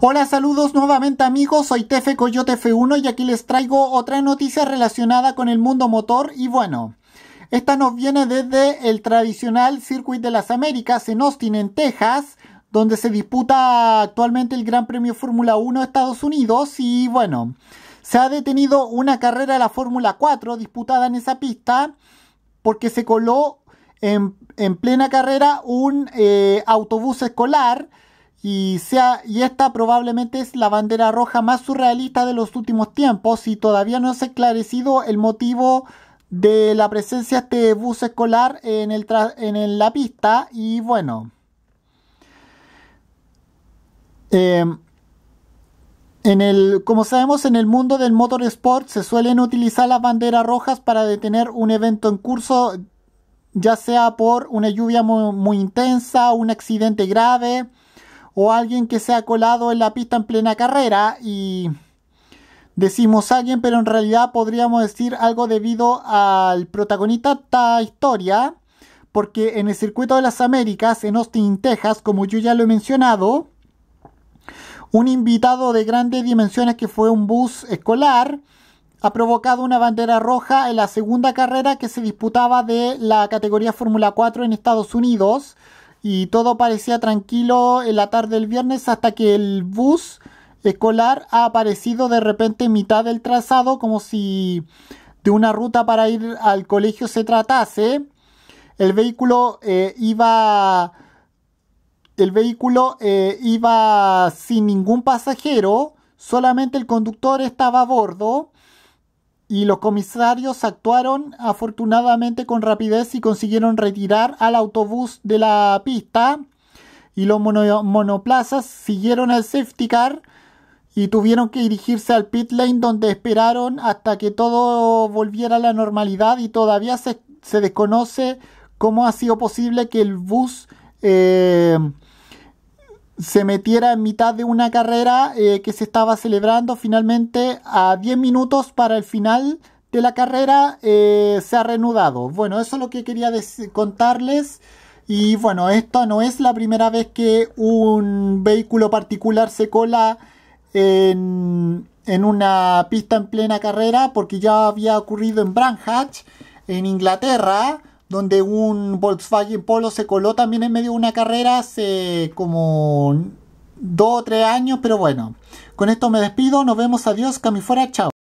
Hola, saludos nuevamente amigos, soy Tefe Coyote F1 y aquí les traigo otra noticia relacionada con el mundo motor y bueno, esta nos viene desde el tradicional Circuit de las Américas en Austin, en Texas, donde se disputa actualmente el Gran Premio Fórmula 1 de Estados Unidos y bueno, se ha detenido una carrera de la Fórmula 4 disputada en esa pista porque se coló en, plena carrera un eh, autobús escolar y, esta probablemente es la bandera roja más surrealista de los últimos tiempos y todavía no se ha esclarecido el motivo de la presencia de este bus escolar en, la pista y bueno. Em, como sabemos, en el mundo del motorsport se suelen utilizar las banderas rojas para detener un evento en curso, ya sea por una lluvia muy intensa, un accidente grave o alguien que se ha colado en la pista en plena carrera y decimos alguien, pero en realidad podríamos decir algo debido al protagonista de esta historia, porque en el circuito de las Américas, en Austin, Texas, como yo ya lo he mencionado, un invitado de grandes dimensiones que fue un bus escolar, ha provocado una bandera roja en la segunda carrera que se disputaba de la categoría Fórmula 4 en Estados Unidos, y todo parecía tranquilo en la tarde del viernes hasta que el bus escolar ha aparecido de repente en mitad del trazado como si de una ruta para ir al colegio se tratase. El vehículo eh, iba el vehículo eh, iba sin ningún pasajero, solamente el conductor estaba a bordo y los comisarios actuaron afortunadamente con rapidez y consiguieron retirar al autobús de la pista y los monoplazas siguieron al safety car y tuvieron que dirigirse al pit lane donde esperaron hasta que todo volviera a la normalidad y todavía se, desconoce cómo ha sido posible que el bus eh, se metiera en mitad de una carrera eh, que se estaba celebrando finalmente a 10 minutos para el final de la carrera eh, se ha reanudado. Bueno, eso es lo que quería contarles. Y bueno, esto no es la primera vez que un vehículo particular se cola en, en una pista en plena carrera, porque ya había ocurrido en Branhatch, en Inglaterra, donde un Volkswagen Polo se coló también en medio de una carrera hace como dos o tres años, pero bueno, con esto me despido, nos vemos, adiós, camifuera, chao.